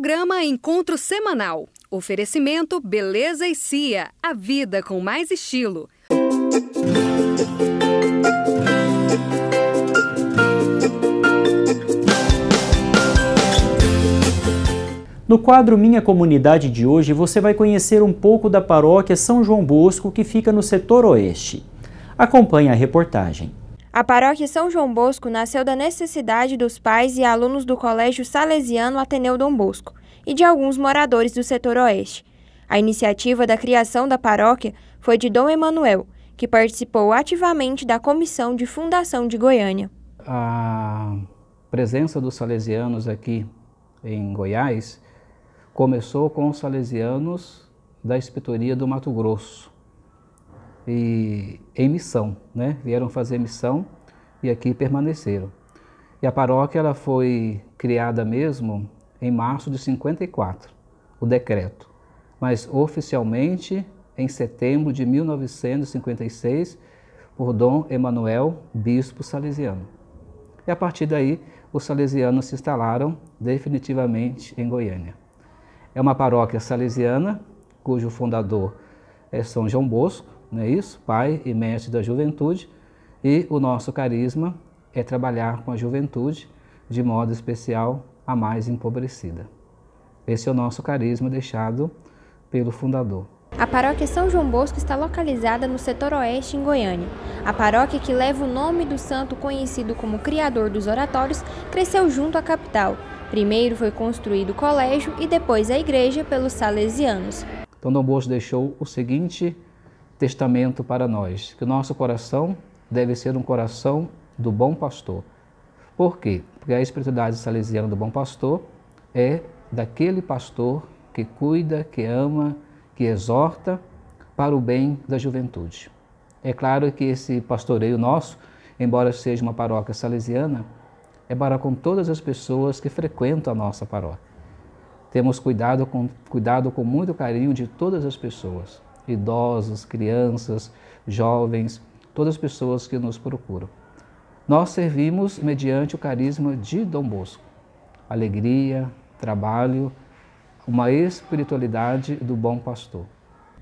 Programa Encontro Semanal. Oferecimento Beleza e Cia, a vida com mais estilo. No quadro Minha Comunidade de hoje, você vai conhecer um pouco da paróquia São João Bosco, que fica no setor oeste. Acompanhe a reportagem. A paróquia São João Bosco nasceu da necessidade dos pais e alunos do Colégio Salesiano Ateneu Dom Bosco e de alguns moradores do setor oeste. A iniciativa da criação da paróquia foi de Dom Emanuel, que participou ativamente da Comissão de Fundação de Goiânia. A presença dos salesianos aqui em Goiás começou com os salesianos da Inspetoria do Mato Grosso, e, em missão, né? Vieram fazer missão e aqui permaneceram. E a paróquia ela foi criada mesmo em março de 54, o decreto. Mas oficialmente em setembro de 1956 por Dom Emanuel, bispo salesiano. E a partir daí, os salesianos se instalaram definitivamente em Goiânia. É uma paróquia salesiana, cujo fundador é São João Bosco, não é isso? Pai e mestre da juventude. E o nosso carisma é trabalhar com a juventude, de modo especial a mais empobrecida. Esse é o nosso carisma deixado pelo fundador. A paróquia São João Bosco está localizada no setor oeste em Goiânia. A paróquia que leva o nome do santo conhecido como criador dos oratórios cresceu junto à capital. Primeiro foi construído o colégio e depois a igreja pelos salesianos. Então Dom Bosco deixou o seguinte testamento para nós, que o nosso coração deve ser um coração do bom pastor. Por quê? Porque a espiritualidade salesiana do bom pastor é daquele pastor que cuida, que ama, que exorta para o bem da juventude. É claro que esse pastoreio nosso, embora seja uma paróquia salesiana, é para com todas as pessoas que frequentam a nossa paróquia. Temos cuidado com, cuidado com muito carinho de todas as pessoas idosos, crianças, jovens, todas as pessoas que nos procuram. Nós servimos mediante o carisma de Dom Bosco. Alegria, trabalho, uma espiritualidade do bom pastor.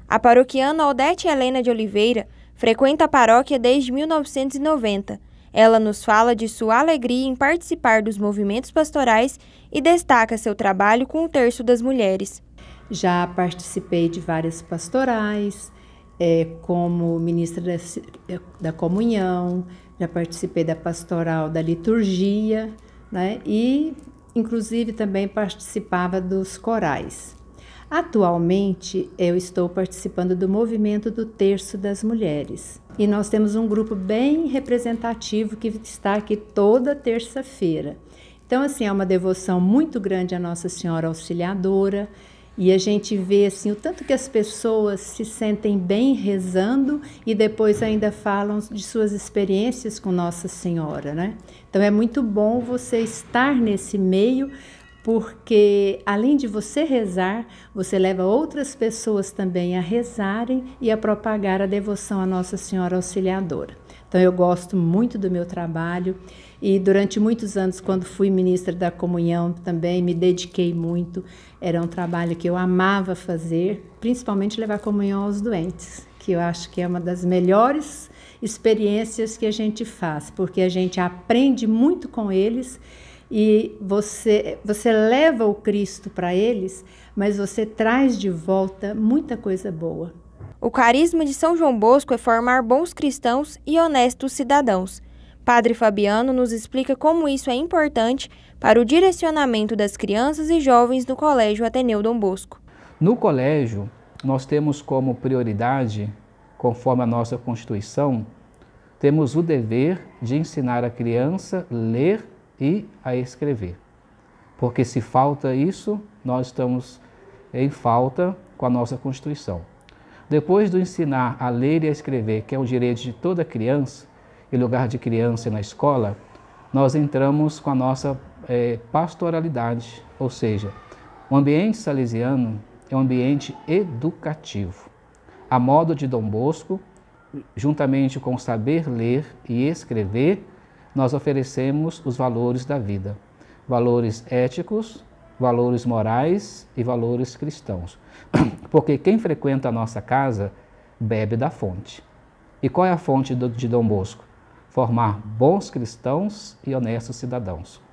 A paroquiana Odete Helena de Oliveira frequenta a paróquia desde 1990. Ela nos fala de sua alegria em participar dos movimentos pastorais e destaca seu trabalho com o Terço das Mulheres. Já participei de várias pastorais, é, como ministra da, da, comunhão, já participei da pastoral da liturgia, né? E, inclusive, também participava dos corais. Atualmente, eu estou participando do movimento do Terço das Mulheres. E nós temos um grupo bem representativo que está aqui toda terça-feira. Então, assim, é uma devoção muito grande à Nossa Senhora Auxiliadora. E a gente vê assim o tanto que as pessoas se sentem bem rezando e depois ainda falam de suas experiências com Nossa Senhora, né? Então é muito bom você estar nesse meio porque além de você rezar, você leva outras pessoas também a rezarem e a propagar a devoção à Nossa Senhora Auxiliadora. Então eu gosto muito do meu trabalho e durante muitos anos, quando fui ministra da Comunhão, também me dediquei muito. Era um trabalho que eu amava fazer, principalmente levar comunhão aos doentes, que eu acho que é uma das melhores experiências que a gente faz, porque a gente aprende muito com eles e você você leva o Cristo para eles, mas você traz de volta muita coisa boa. O carisma de São João Bosco é formar bons cristãos e honestos cidadãos. Padre Fabiano nos explica como isso é importante para o direcionamento das crianças e jovens no Colégio Ateneu Dom Bosco. No colégio, nós temos como prioridade, conforme a nossa Constituição, temos o dever de ensinar a criança a ler e a escrever. Porque se falta isso, nós estamos em falta com a nossa Constituição. Depois do ensinar a ler e a escrever, que é o direito de toda criança, e lugar de criança na escola, nós entramos com a nossa é, pastoralidade, ou seja, o ambiente salesiano é um ambiente educativo. A modo de Dom Bosco, juntamente com saber ler e escrever, nós oferecemos os valores da vida, valores éticos, valores morais e valores cristãos. Porque quem frequenta a nossa casa bebe da fonte. E qual é a fonte de Dom Bosco? Formar bons cristãos e honestos cidadãos.